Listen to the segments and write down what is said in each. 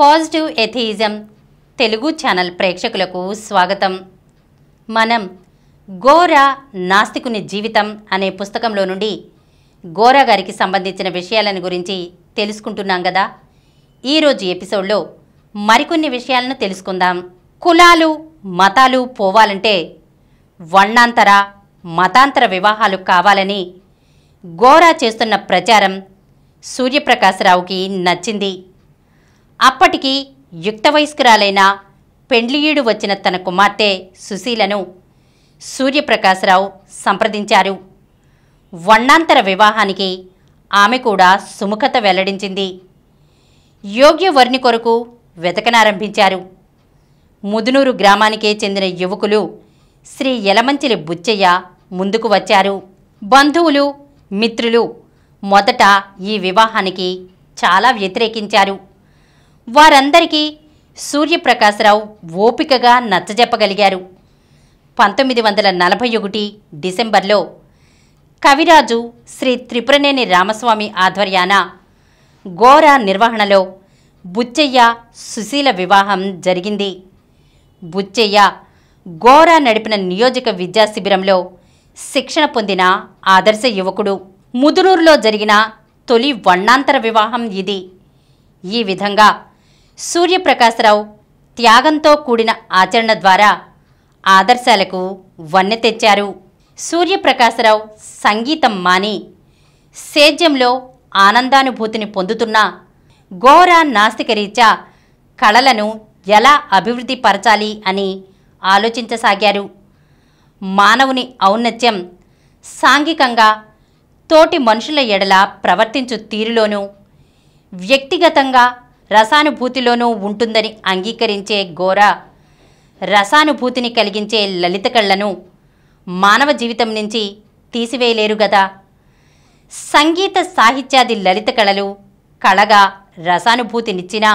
Positive atheism Telugu channel ప్రేక్షకులకు స్వాగతం మనం గోర నాస్తికుని జీవితం అనే పుస్తకంలో నుండి గోరా గారికి సంబంధించిన విషయాలను గురించి తెలుసుకుంటున్నాం కదా ఈరోజు ఎపిసోడ్లో మరికొన్ని విషయాలను తెలుసుకుందాం కులాలు మతాలు పోవాలంటే వర్ణాంతర మతాంతర వివాహాలు కావాలని గోరా చేస్తున్న ప్రచారం సూర్యప్రకాశరావుకి నచ్చింది అప్పటికి యుక్త వయస్కురాలైన పెండ్లియుడు వచ్చిన తన కుమార్తె సుశీలను సూర్యప్రకాశరావు సంప్రదించారు వన్నాంతర వివాహానికి ఆమె కూడా సుముఖత వెల్లడించింది యోగ్య వర్ణి కొరకు వెతకనారంభించారు ముదునూరు గ్రామానికే చెందిన యువకులు శ్రీ యలమంచిలి బుచ్చయ్య ముందుకు వచ్చారు బంధువులు మిత్రులు మొదట ఈ వివాహానికి చాలా వ్యతిరేకించారు వారందరికీ సూర్యప్రకాశరావు ఓపికగా నచ్చజెప్పగలిగారు పంతొమ్మిది వందల నలభై ఒకటి డిసెంబర్లో కవిరాజు శ్రీ త్రిపురనేని రామస్వామి ఆధ్వర్యాన ఘోర నిర్వహణలో బుచ్చయ్య సుశీల వివాహం జరిగింది బుచ్చయ్య ఘోర నడిపిన నియోజక విద్యా శిబిరంలో శిక్షణ పొందిన ఆదర్శ యువకుడు ముదునూరులో జరిగిన తొలి వర్ణాంతర వివాహం ఇది ఈ విధంగా సూర్యప్రకాశరావు త్యాగంతో కూడిన ఆచరణ ద్వారా ఆదర్శాలకు వన్నె తెచ్చారు సూర్యప్రకాశరావు సంగీతం మాని సేద్యంలో ఆనందానుభూతిని పొందుతున్న ఘోర నాస్తికరీత్యా కళలను ఎలా అభివృద్ధి పరచాలి అని ఆలోచించసాగారు మానవుని ఔన్నత్యం సాంఘికంగా తోటి మనుషుల ఎడల ప్రవర్తించు తీరులోనూ వ్యక్తిగతంగా రసానుభూతిలోనూ ఉంటుందని అంగీకరించే ఘోర రసానుభూతిని కలిగించే లలిత కళ్లను మానవ జీవితం నుంచి తీసివేయలేరు గదా సంగీత సాహిత్యాది లలిత కళలు కళగా రసానుభూతినిచ్చినా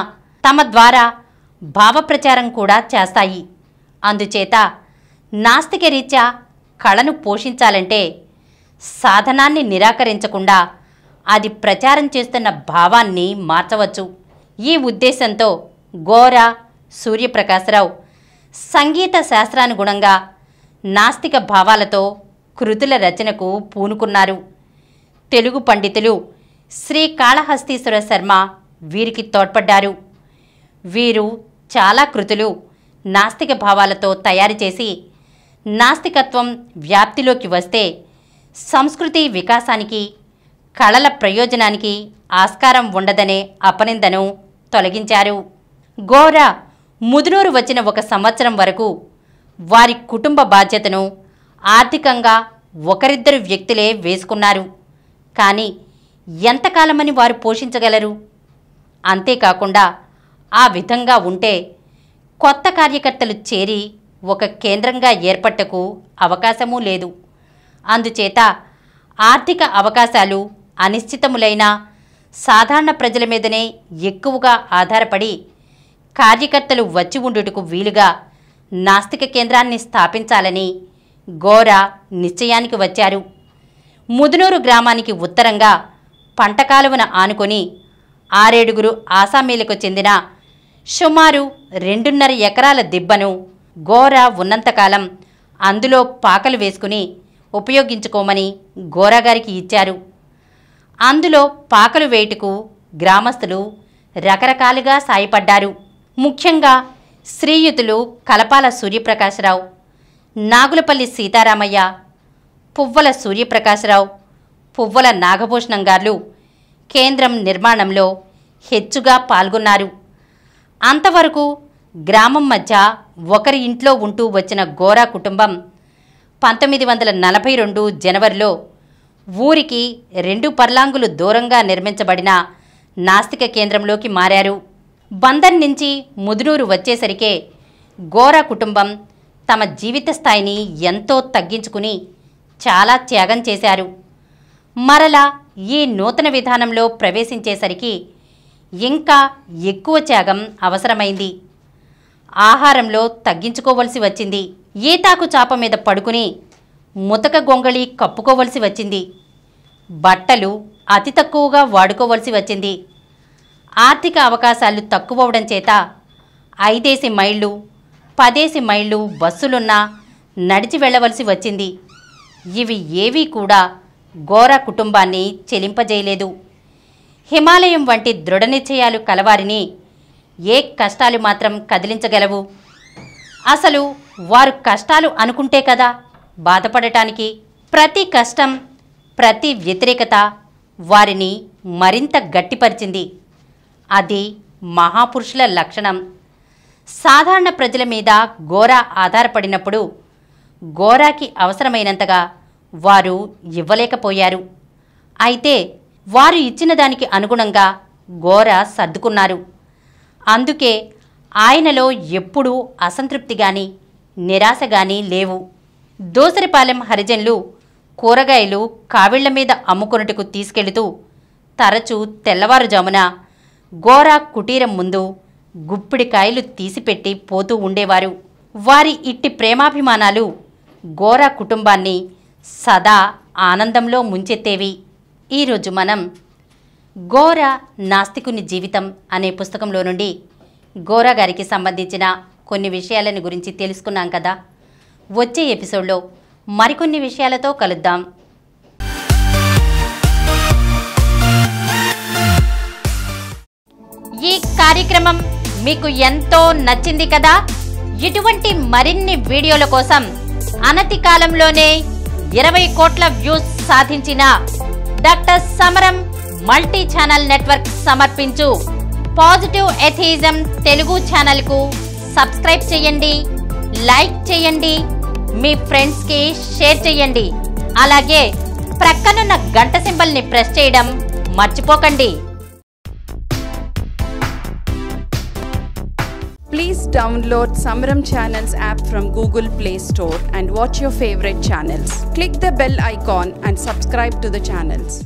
తమ ద్వారా భావప్రచారం కూడా చేస్తాయి అందుచేత నాస్తిక రీత్యా కళను పోషించాలంటే సాధనాన్ని నిరాకరించకుండా అది ప్రచారం చేస్తున్న భావాన్ని మార్చవచ్చు ఈ ఉద్దేశంతో గోర సూర్యప్రకాశరావు సంగీత శాస్త్రానుగుణంగా నాస్తిక భావాలతో కృతుల రచనకు పూనుకున్నారు తెలుగు పండితులు శ్రీ కాళహస్తీశ్వర శర్మ వీరికి తోడ్పడ్డారు వీరు చాలా కృతులు నాస్తిక భావాలతో తయారు చేసి నాస్తికత్వం వ్యాప్తిలోకి వస్తే సంస్కృతి వికాసానికి కళల ప్రయోజనానికి ఆస్కారం ఉండదనే అపనిందను తొలగించారు గోర ముదునూరు వచ్చిన ఒక సంవత్సరం వరకు వారి కుటుంబ బాధ్యతను ఆర్థికంగా ఒకరిద్దరు వ్యక్తులే వేసుకున్నారు కానీ ఎంతకాలమని వారు పోషించగలరు అంతేకాకుండా ఆ విధంగా ఉంటే కొత్త కార్యకర్తలు చేరి ఒక కేంద్రంగా ఏర్పట్టకు అవకాశమూ లేదు అందుచేత ఆర్థిక అవకాశాలు అనిశ్చితములైన సాధారణ ప్రజల మీదనే ఎక్కువగా ఆధారపడి కార్యకర్తలు వచ్చి ఉండుటకు వీలుగా నాస్తిక కేంద్రాన్ని స్థాపించాలని గోర నిశ్చయానికి వచ్చారు ముదునూరు గ్రామానికి ఉత్తరంగా పంటకాలువన ఆనుకొని ఆరేడుగురు ఆసామీలకు చెందిన సుమారు రెండున్నర ఎకరాల దిబ్బను గోర ఉన్నంతకాలం అందులో పాకలు వేసుకుని ఉపయోగించుకోమని గోరాగారికి ఇచ్చారు అందులో పాకలు వేటుకు గ్రామస్తులు రకరకాలుగా సాయపడ్డారు ముఖ్యంగా శ్రీయుతులు కలపాల సూర్యప్రకాశరావు నాగులపల్లి సీతారామయ్య పువ్వల సూర్యప్రకాశరావు పువ్వల నాగభూషణం గారు కేంద్రం నిర్మాణంలో హెచ్చుగా పాల్గొన్నారు అంతవరకు గ్రామం మధ్య ఒకరి ఇంట్లో ఉంటూ వచ్చిన గోరా కుటుంబం పంతొమ్మిది వందల నలభై రెండు జనవరిలో ఊరికి రెండు పర్లాంగులు దూరంగా నిర్మించబడిన నాస్తిక కేంద్రంలోకి మారారు బందర్ నుంచి ముదునూరు వచ్చేసరికే ఘోర కుటుంబం తమ జీవిత స్థాయిని ఎంతో తగ్గించుకుని చాలా త్యాగం చేశారు మరలా ఈ నూతన విధానంలో ప్రవేశించేసరికి ఇంకా ఎక్కువ త్యాగం అవసరమైంది ఆహారంలో తగ్గించుకోవలసి వచ్చింది ఈతాకు చాప మీద పడుకుని ముతక గొంగళి కప్పుకోవలసి వచ్చింది బట్టలు అతి తక్కువగా వాడుకోవలసి వచ్చింది ఆర్థిక అవకాశాలు తక్కువవడం చేత ఐదేసి మైళ్ళు పదేసి మైళ్ళు బస్సులున్నా నడిచి వెళ్ళవలసి వచ్చింది ఇవి ఏవీ కూడా ఘోర కుటుంబాన్ని చెలింపజేయలేదు హిమాలయం వంటి దృఢ నిశ్చయాలు కలవారిని ఏ కష్టాలు మాత్రం కదిలించగలవు అసలు వారు కష్టాలు అనుకుంటే కదా బాధపడటానికి ప్రతి కష్టం ప్రతి వ్యతిరేకత వారిని మరింత గట్టిపరిచింది అది మహాపురుషుల లక్షణం సాధారణ ప్రజల మీద ఘోర ఆధారపడినప్పుడు ఘోరాకి అవసరమైనంతగా వారు ఇవ్వలేకపోయారు అయితే వారు ఇచ్చిన దానికి అనుగుణంగా ఘోర సర్దుకున్నారు అందుకే ఆయనలో ఎప్పుడూ అసంతృప్తి కానీ నిరాశ కానీ లేవు దోసరిపాలెం హరిజన్లు కూరగాయలు కావిళ్ల మీద అమ్ముకొనుటకు తీసుకెళుతూ తరచూ తెల్లవారుజామున ఘోర కుటీరం ముందు గుప్పిడికాయలు తీసిపెట్టి పోతూ ఉండేవారు వారి ఇట్టి ప్రేమాభిమానాలు గోరా కుటుంబాన్ని సదా ఆనందంలో ముంచెత్తేవి ఈరోజు మనం గోర నాస్తికుని జీవితం అనే పుస్తకంలో నుండి గోరా గారికి సంబంధించిన కొన్ని విషయాలను గురించి తెలుసుకున్నాం కదా వచ్చే ఎపిసోడ్లో మరికొన్ని విషయాలతో కలుద్దాం ఈ కార్యక్రమం మీకు ఎంతో నచ్చింది కదా ఇటువంటి మరిన్ని వీడియోల కోసం అనతి కాలంలోనే ఇరవై కోట్ల వ్యూస్ సాధించిన doctor Samaram multi channel network సమర్పించు పాజిటివ్ ఎథిజం తెలుగు ఛానల్కు సబ్స్క్రైబ్ చేయండి లైక్ చేయండి మీ ఫ్రెండ్స్కి షేర్ చేయండి అలాగే ప్రక్కనున్న గంట సింబల్ని ప్రెస్ చేయడం మర్చిపోకండి Please download Samaram Channels app from Google Play Store and watch your favorite channels. Click the bell icon and subscribe to the channels.